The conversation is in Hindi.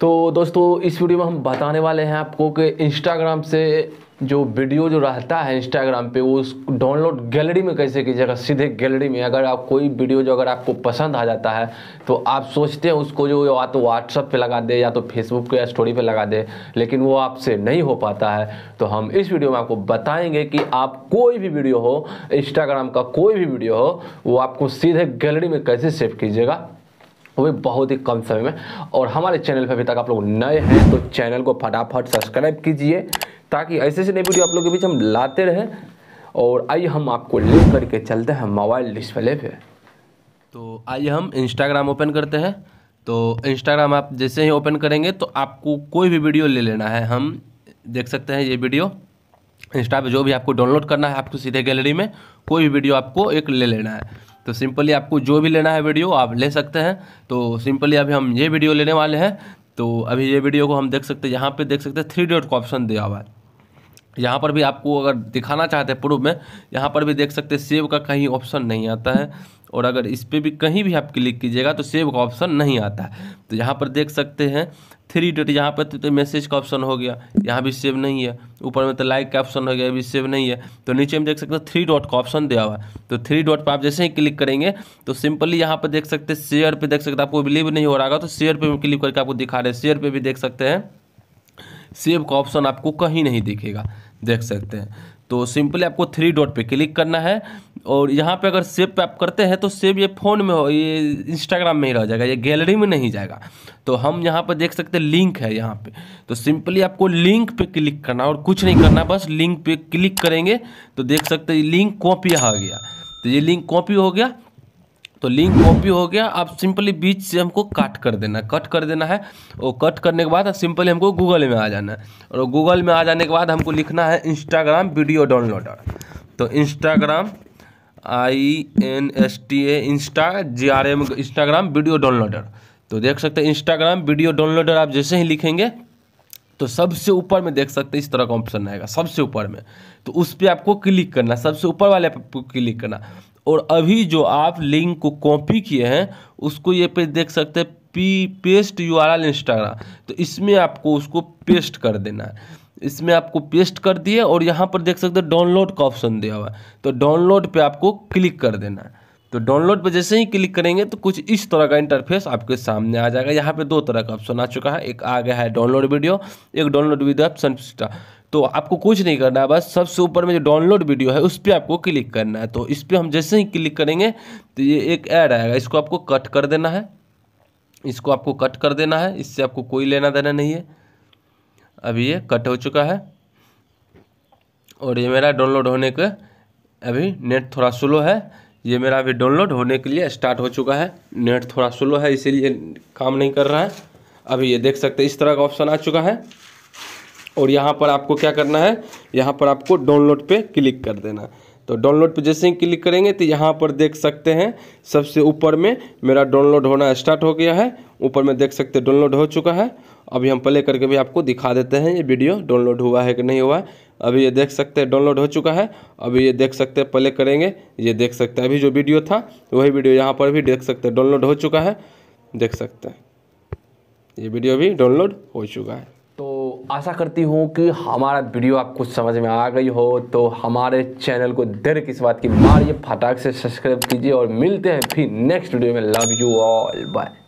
तो दोस्तों इस वीडियो में हम बताने वाले हैं आपको कि इंस्टाग्राम से जो वीडियो जो रहता है इंस्टाग्राम पे वो उस डाउनलोड गैलरी में कैसे कीजिएगा सीधे गैलरी में अगर आप कोई वीडियो जो अगर आपको पसंद आ जाता है तो आप सोचते हैं उसको जो या तो व्हाट्सअप पे लगा दे या तो फेसबुक पे स्टोरी पे लगा दे लेकिन वो आपसे नहीं हो पाता है तो हम इस वीडियो में आपको बताएंगे कि आप कोई भी वीडियो हो इंस्टाग्राम का कोई भी वीडियो हो वो आपको सीधे गैलरी में कैसे सेव कीजिएगा वो भी बहुत ही कम समय में और हमारे चैनल पर अभी तक आप लोग नए हैं तो चैनल को फटाफट सब्सक्राइब कीजिए ताकि ऐसे ऐसे नई वीडियो आप लोग के बीच हम लाते रहें और आइए हम आपको लिंक करके चलते हैं मोबाइल डिस्प्ले पे तो आइए हम इंस्टाग्राम ओपन करते हैं तो इंस्टाग्राम आप जैसे ही ओपन करेंगे तो आपको कोई भी वीडियो ले लेना है हम देख सकते हैं ये वीडियो इंस्टा पे जो भी आपको डाउनलोड करना है आपको सीधे गैलरी में कोई भी वीडियो आपको एक ले लेना है तो सिंपली आपको जो भी लेना है वीडियो आप ले सकते हैं तो सिंपली अभी हम ये वीडियो लेने वाले हैं तो अभी ये वीडियो को हम देख सकते हैं यहाँ पे देख सकते हैं थ्री डॉट का ऑप्शन दिया हुआ है यहाँ पर भी आपको अगर दिखाना चाहते हैं प्रूफ में यहाँ पर भी देख सकते हैं सेव का कहीं ऑप्शन नहीं आता है और अगर इस पर भी कहीं भी आप क्लिक कीजिएगा तो सेव का ऑप्शन नहीं आता है तो यहाँ पर देख सकते हैं थ्री डेट यहाँ पर तो, मैसेज का ऑप्शन हो गया यहाँ भी सेव नहीं है ऊपर में तो लाइक का ऑप्शन हो गया भी सेव नहीं है तो नीचे में देख सकते हैं थ्री डॉट का ऑप्शन दिया हुआ है तो थ्री डॉट पर आप जैसे ही क्लिक करेंगे तो सिंपली यहाँ पर देख सकते हैं शेयर पर देख सकते आपको बिलीव नहीं हो रहा होगा तो शेयर पर क्लिक करके आपको दिखा रहे हैं शेयर पर भी देख सकते हैं सेव का ऑप्शन आपको कहीं नहीं दिखेगा देख सकते हैं तो सिंपली आपको थ्री डॉट पे क्लिक करना है और यहाँ पे अगर सेव पे आप करते हैं तो सेव ये फ़ोन में हो ये इंस्टाग्राम में ही रह जाएगा ये गैलरी में नहीं जाएगा तो हम यहाँ पर देख सकते हैं लिंक है यहाँ पे तो सिंपली आपको लिंक पे क्लिक करना और कुछ नहीं करना बस लिंक पे क्लिक करेंगे तो देख सकते हैं लिंक कॉपी आ गया तो ये लिंक कॉपी हो गया तो लिंक कॉपी हो गया आप सिंपली बीच से हमको काट कर देना कट कर देना है और कट करने के बाद सिंपली हमको गूगल में आ जाना है और गूगल में आ जाने के बाद हमको लिखना है इंस्टाग्राम वीडियो डाउनलोडर तो Instagram I N S T A insta G R M Instagram video downloader तो देख सकते हैं इंस्टाग्राम वीडियो डाउनलोडर आप जैसे ही लिखेंगे तो सबसे ऊपर में देख सकते हैं इस तरह का ऑप्शन आएगा सबसे ऊपर में तो उस पर आपको क्लिक करना सबसे ऊपर वाले पर क्लिक करना और अभी जो आप लिंक को कॉपी किए हैं उसको ये पे देख सकते हैं P paste U R L Instagram तो इसमें आपको उसको पेस्ट कर देना है इसमें आपको पेस्ट कर दिए और यहाँ पर देख सकते हैं डाउनलोड का ऑप्शन दिया हुआ है तो डाउनलोड पे आपको क्लिक कर देना है तो डाउनलोड पे जैसे ही क्लिक करेंगे तो कुछ इस तरह का इंटरफेस आपके सामने आ जाएगा यहाँ पे दो तरह का ऑप्शन आ चुका है एक आ गया है डाउनलोड वीडियो एक डाउनलोड विद ऑप्शन तो आपको कुछ नहीं करना है बस सबसे ऊपर में जो डाउनलोड वीडियो है उस पर आपको क्लिक करना है तो इस पर हम जैसे ही क्लिक करेंगे तो ये एक ऐड आएगा इसको आपको कट कर देना है इसको आपको कट कर देना है इससे आपको कोई लेना देना नहीं है अभी ये कट हो चुका है और ये मेरा डाउनलोड होने का अभी नेट थोड़ा स्लो है ये मेरा अभी डाउनलोड होने के लिए स्टार्ट हो चुका है नेट थोड़ा स्लो है इसीलिए काम नहीं कर रहा है अभी ये देख सकते हैं इस तरह का ऑप्शन आ चुका है और यहाँ पर आपको क्या करना है यहाँ पर आपको डाउनलोड पे क्लिक कर देना तो डाउनलोड पे जैसे ही क्लिक करेंगे तो यहाँ पर देख सकते हैं सबसे ऊपर में मेरा डाउनलोड होना स्टार्ट हो गया है ऊपर में देख सकते हैं डाउनलोड हो चुका है अभी हम प्ले करके भी आपको दिखा देते हैं ये वीडियो डाउनलोड हुआ है कि नहीं हुआ है अभी ये देख सकते हैं डाउनलोड हो चुका है अभी ये देख सकते हैं प्ले करेंगे ये देख सकते हैं अभी जो वीडियो था वही वीडियो यहाँ पर भी देख सकते हैं डाउनलोड हो चुका है देख सकते हैं ये वीडियो भी डाउनलोड हो चुका है आशा करती हूँ कि हमारा वीडियो आपको समझ में आ गई हो तो हमारे चैनल को देर किस बात की मारिए फटाक से सब्सक्राइब कीजिए और मिलते हैं फिर नेक्स्ट वीडियो में लव यू ऑल बाय